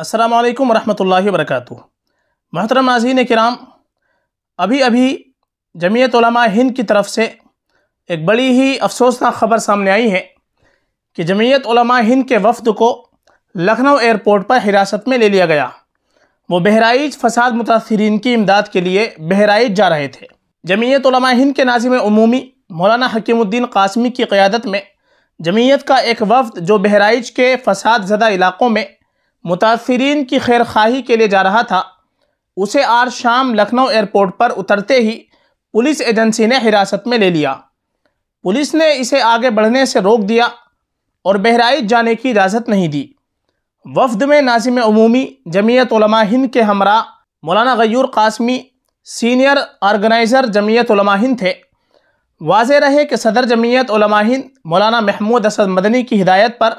असलकम वरहमल वरक महतरम नाजीन कराम अभी अभी जमीयत हिंद की तरफ से एक बड़ी ही अफसोसनाक ख़बर सामने आई है कि जमीयत हिंद के वफद को लखनऊ एयरपोर्ट पर हिरासत में ले लिया गया वो बहराइच फसाद मुतासरीन की इमदाद के लिए बहराइच जा रहे थे जमीयत हिंद के नाजिम अमूमी मौलाना हकीमुद्दीन कासमी की क़्यादत में जमीयत का एक वफद जो बहराइच के फसाद ज़दा इलाक़ों में मुतासरीन की खैर खाही के लिए जा रहा था उसे आज शाम लखनऊ एयरपोर्ट पर उतरते ही पुलिस एजेंसी ने हिरासत में ले लिया पुलिस ने इसे आगे बढ़ने से रोक दिया और बहराइच जाने की इजाज़त नहीं दी वफद में नाजिम अमूमी जमीयत हिंद के हमरा मौलाना गयूर कासमी सीनियर ऑर्गेनाइज़र जमीयत हिंद थे वाज रहे कि सदर जमीयत हिंद मौलाना महमूद असद मदनी की हिदायत पर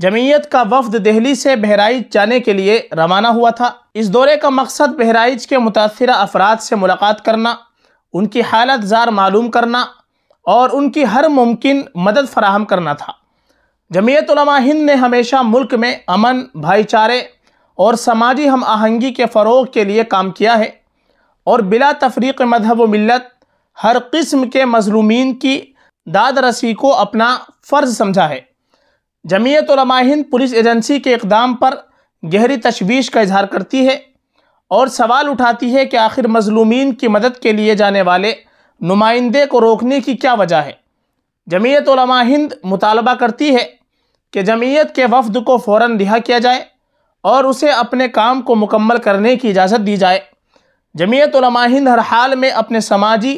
जमीयत का वफद दिल्ली से बहराइच जाने के लिए रवाना हुआ था इस दौरे का मकसद बहराइच के मुतासर अफराद से मुलाकात करना उनकी हालत जार मालूम करना और उनकी हर मुमकिन मदद फराहम करना था जमीयत हिंद ने हमेशा मुल्क में अमन भाईचारे और समाजी हम आहंगी के फ़रोग के लिए काम किया है और बिला तफरीक मजहब व मिलत हर किस्म के मजलूमिन की दाद रसी को अपना फ़र्ज समझा है जमीयत हिंद पुलिस एजेंसी के इकदाम पर गहरी तशवीश का इजहार करती है और सवाल उठाती है कि आखिर मजलूमीन की मदद के लिए जाने वाले नुमाइंदे को रोकने की क्या वजह है जमीयत हिंद मुतालबा करती है कि जमीयत के वफद को फ़ौर रिहा किया जाए और उसे अपने काम को मुकम्मल करने की इजाज़त दी जाए जमीयत हिंद हर हाल में अपने समाजी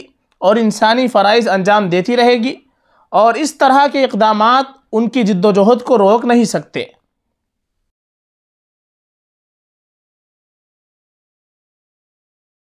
और इंसानी फ़रज़ अंजाम देती रहेगी और इस तरह के इकदाम उनकी जिद्दोजहद को रोक नहीं सकते